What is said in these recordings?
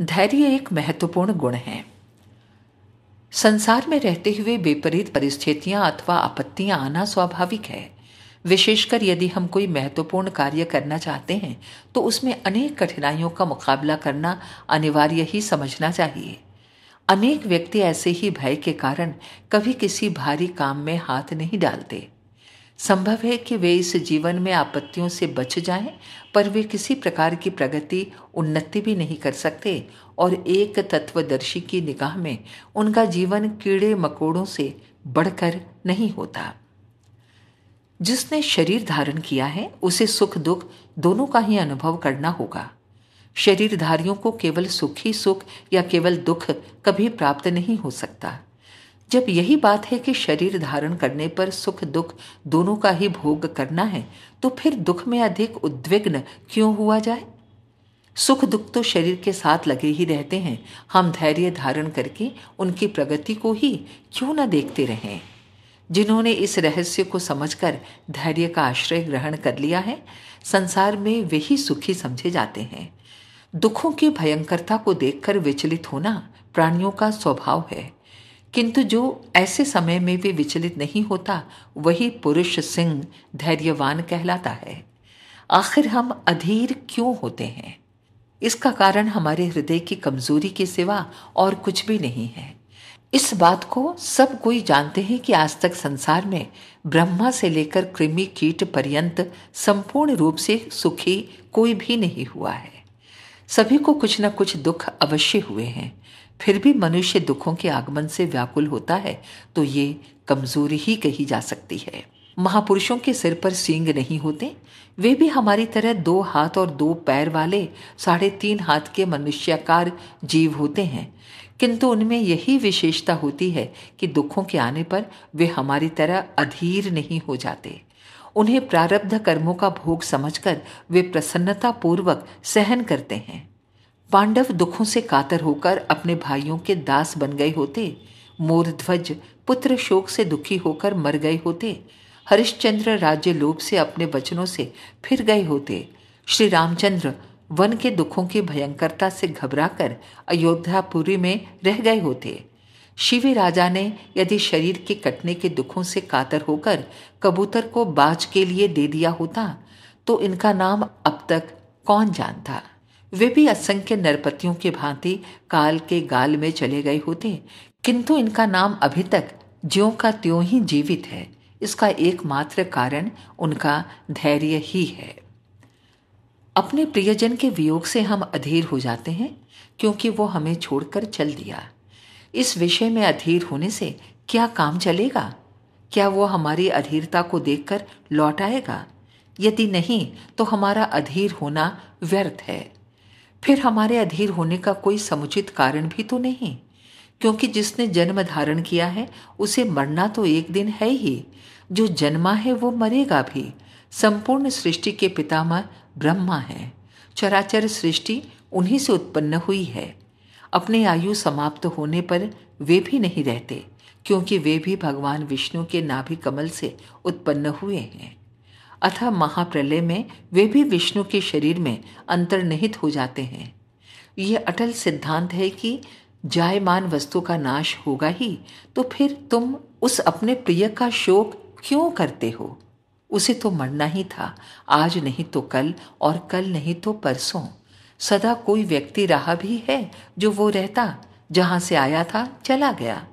धैर्य एक महत्वपूर्ण गुण है संसार में रहते हुए विपरीत परिस्थितियां अथवा आपत्तियां आना स्वाभाविक है विशेषकर यदि हम कोई महत्वपूर्ण कार्य करना चाहते हैं तो उसमें अनेक कठिनाइयों का मुकाबला करना अनिवार्य ही समझना चाहिए अनेक व्यक्ति ऐसे ही भय के कारण कभी किसी भारी काम में हाथ नहीं डालते संभव है कि वे इस जीवन में आपत्तियों से बच जाएं, पर वे किसी प्रकार की प्रगति उन्नति भी नहीं कर सकते और एक तत्वदर्शी की निगाह में उनका जीवन कीड़े मकोड़ों से बढ़कर नहीं होता जिसने शरीर धारण किया है उसे सुख दुख दोनों का ही अनुभव करना होगा शरीरधारियों को केवल सुख ही सुख या केवल दुख कभी प्राप्त नहीं हो सकता जब यही बात है कि शरीर धारण करने पर सुख दुख दोनों का ही भोग करना है तो फिर दुख में अधिक उद्विग्न क्यों हुआ जाए सुख दुख तो शरीर के साथ लगे ही रहते हैं हम धैर्य धारण करके उनकी प्रगति को ही क्यों न देखते रहें जिन्होंने इस रहस्य को समझकर धैर्य का आश्रय ग्रहण कर लिया है संसार में वे ही सुखी समझे जाते हैं दुखों की भयंकरता को देखकर विचलित होना प्राणियों का स्वभाव है किंतु जो ऐसे समय में भी विचलित नहीं होता वही पुरुष सिंह धैर्यवान कहलाता है आखिर हम अधीर क्यों होते हैं इसका कारण हमारे हृदय की कमजोरी के सिवा और कुछ भी नहीं है इस बात को सब कोई जानते हैं कि आज तक संसार में ब्रह्मा से लेकर कृमि कीट पर्यंत संपूर्ण रूप से सुखी कोई भी नहीं हुआ है सभी को कुछ न कुछ दुख अवश्य हुए हैं फिर भी मनुष्य दुखों के आगमन से व्याकुल होता है तो ये कमजोरी ही कही जा सकती है महापुरुषों के सिर पर सींग नहीं होते वे भी हमारी तरह दो हाथ और दो पैर वाले साढ़े तीन हाथ के मनुष्यकार जीव होते हैं किंतु उनमें यही विशेषता होती है कि दुखों के आने पर वे हमारी तरह अधीर नहीं हो जाते उन्हें प्रारब्ध कर्मों का भोग समझकर वे प्रसन्नता पूर्वक सहन करते हैं पांडव दुखों से कातर होकर अपने भाइयों के दास बन गए होते मोरध्वज पुत्र शोक से दुखी होकर मर गए होते हरिश्चंद्र राज्य लोभ से अपने वचनों से फिर गए होते श्री रामचंद्र वन के दुखों की भयंकरता से घबराकर अयोध्यापुरी में रह गए होते शिव राजा ने यदि शरीर के कटने के दुखों से कातर होकर कबूतर को बाज के लिए दे दिया होता तो इनका नाम अब तक कौन जानता वे भी असंख्य नरपतियों के भांति काल के गाल में चले गए होते किंतु इनका नाम अभी तक ज्यों का त्यों ही जीवित है इसका एकमात्र कारण उनका धैर्य ही है अपने प्रियजन के वियोग से हम अधीर हो जाते हैं क्योंकि वो हमें छोड़कर चल दिया इस विषय में अधीर होने से क्या काम चलेगा क्या वो हमारी अधीरता को देखकर लौट आएगा यदि नहीं तो हमारा अधीर होना व्यर्थ है फिर हमारे अधीर होने का कोई समुचित कारण भी तो नहीं क्योंकि जिसने जन्म धारण किया है उसे मरना तो एक दिन है ही जो जन्मा है वो मरेगा भी संपूर्ण सृष्टि के पितामह ब्रह्मा है चराचर सृष्टि उन्हीं से उत्पन्न हुई है अपनी आयु समाप्त होने पर वे भी नहीं रहते क्योंकि वे भी भगवान विष्णु के नाभि कमल से उत्पन्न हुए हैं अथवा महाप्रलय में वे भी विष्णु के शरीर में अंतर्निहित हो जाते हैं यह अटल सिद्धांत है कि जायमान वस्तु का नाश होगा ही तो फिर तुम उस अपने प्रिय का शोक क्यों करते हो उसे तो मरना ही था आज नहीं तो कल और कल नहीं तो परसों सदा कोई व्यक्ति रहा भी है जो वो रहता जहां से आया था चला गया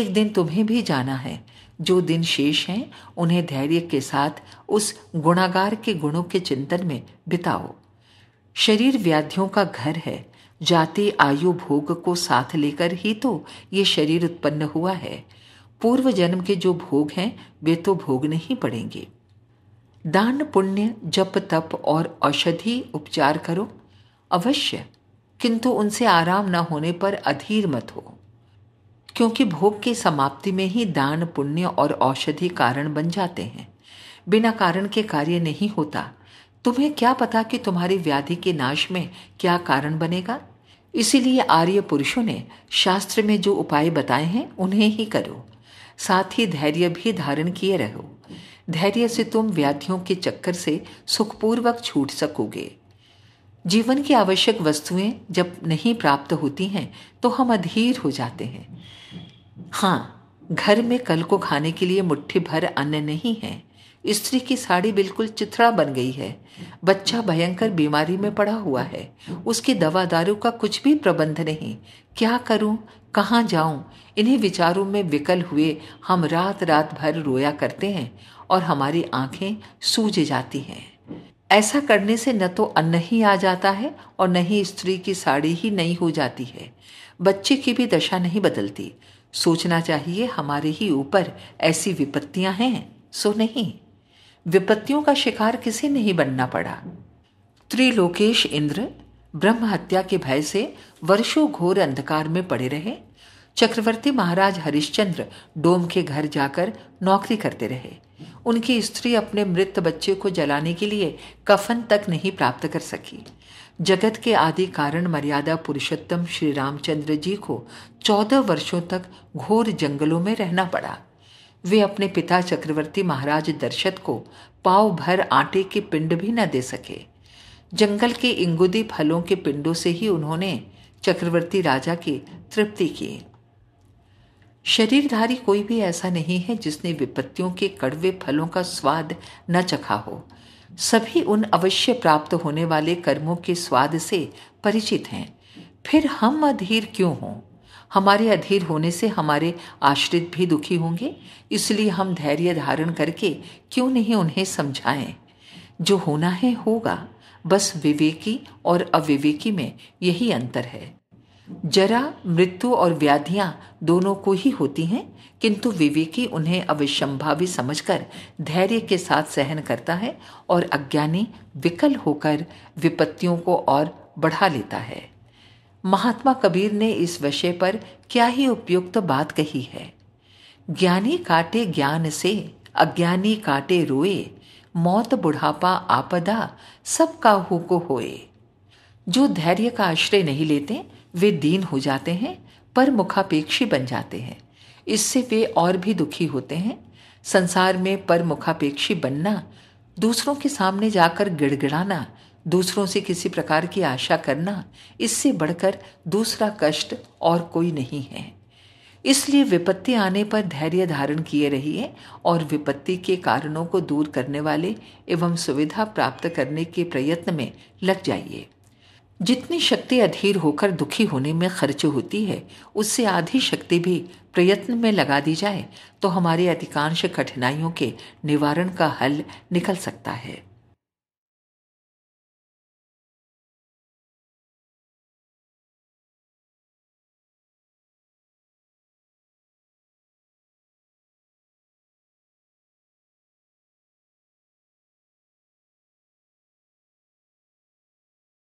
एक दिन तुम्हें भी जाना है जो दिन शेष हैं उन्हें धैर्य के साथ उस गुणागार के गुणों के चिंतन में बिताओ शरीर व्याधियों का घर है जाति आयु भोग को साथ लेकर ही तो ये शरीर उत्पन्न हुआ है पूर्व जन्म के जो भोग हैं वे तो भोग नहीं पड़ेंगे दान पुण्य जप तप और औषधि उपचार करो अवश्य किंतु उनसे आराम न होने पर अधीर मत हो क्योंकि भोग की समाप्ति में ही दान पुण्य और औषधि कारण बन जाते हैं बिना कारण के कार्य नहीं होता तुम्हें क्या पता कि तुम्हारी व्याधि के नाश में क्या कारण बनेगा इसीलिए आर्य पुरुषों ने शास्त्र में जो उपाय बताए हैं उन्हें ही करो साथ ही धैर्य भी धारण किए रहो धैर्य से तुम व्याधियों के चक्कर से सुखपूर्वक छूट सकोगे जीवन की आवश्यक वस्तुएं जब नहीं प्राप्त होती हैं तो हम अधीर हो जाते हैं हाँ घर में कल को खाने के लिए मुट्ठी भर अन्न नहीं है स्त्री की साड़ी बिल्कुल चिथड़ा बन गई है बच्चा भयंकर बीमारी में पड़ा हुआ है उसकी दवा दारू का कुछ भी प्रबंध नहीं क्या करूं कहाँ जाऊं इन्हीं विचारों में विकल हुए हम रात रात भर रोया करते हैं और हमारी आंखें सूज जाती हैं ऐसा करने से न तो अन्न ही आ जाता है और न ही स्त्री की साड़ी ही नहीं हो जाती है बच्चे की भी दशा नहीं बदलती सोचना चाहिए हमारे ही ऊपर ऐसी विपत्तियां हैं सो नहीं विपत्तियों का शिकार किसे नहीं बनना पड़ा त्रिलोकेश इंद्र ब्रह्म हत्या के भय से वर्षों घोर अंधकार में पड़े रहे चक्रवर्ती महाराज हरिश्चंद्र डोम के घर जाकर नौकरी करते रहे उनकी स्त्री अपने मृत बच्चे को जलाने के लिए कफन तक नहीं प्राप्त कर सकी जगत के आदि कारण मर्यादा पुरुषोत्तम श्री रामचंद्र जी को चौदह वर्षों तक घोर जंगलों में रहना पड़ा वे अपने पिता चक्रवर्ती महाराज दर्शत को पाव भर आटे के पिंड भी न दे सके जंगल के इंगुदी फलों के पिंडों से ही उन्होंने चक्रवर्ती राजा की तृप्ति की शरीरधारी कोई भी ऐसा नहीं है जिसने विपत्तियों के कड़वे फलों का स्वाद न चखा हो सभी उन अवश्य प्राप्त होने वाले कर्मों के स्वाद से परिचित हैं फिर हम अधीर क्यों हों हमारे अधीर होने से हमारे आश्रित भी दुखी होंगे इसलिए हम धैर्य धारण करके क्यों नहीं उन्हें समझाएं जो होना है होगा बस विवेकी और अविवेकी में यही अंतर है जरा मृत्यु और व्याधियां दोनों को ही होती हैं किंतु विवेकी उन्हें अविशंभावी समझकर धैर्य के साथ सहन करता है और अज्ञानी विकल होकर विपत्तियों को और बढ़ा लेता है महात्मा कबीर ने इस विषय पर क्या ही उपयुक्त तो बात कही है ज्ञानी काटे ज्ञान से अज्ञानी काटे रोए मौत बुढ़ापा आपदा सबका हुको होए जो धैर्य का आश्रय नहीं लेते वे दीन हो जाते हैं पर मुखापेक्षी बन जाते हैं इससे वे और भी दुखी होते हैं संसार में पर मुखापेक्षी बनना दूसरों के सामने जाकर गिड़गिड़ाना दूसरों से किसी प्रकार की आशा करना इससे बढ़कर दूसरा कष्ट और कोई नहीं है इसलिए विपत्ति आने पर धैर्य धारण किए रहिए और विपत्ति के कारणों को दूर करने वाले एवं सुविधा प्राप्त करने के प्रयत्न में लग जाइए जितनी शक्ति अधीर होकर दुखी होने में खर्च होती है उससे आधी शक्ति भी प्रयत्न में लगा दी जाए तो हमारी अधिकांश कठिनाइयों के निवारण का हल निकल सकता है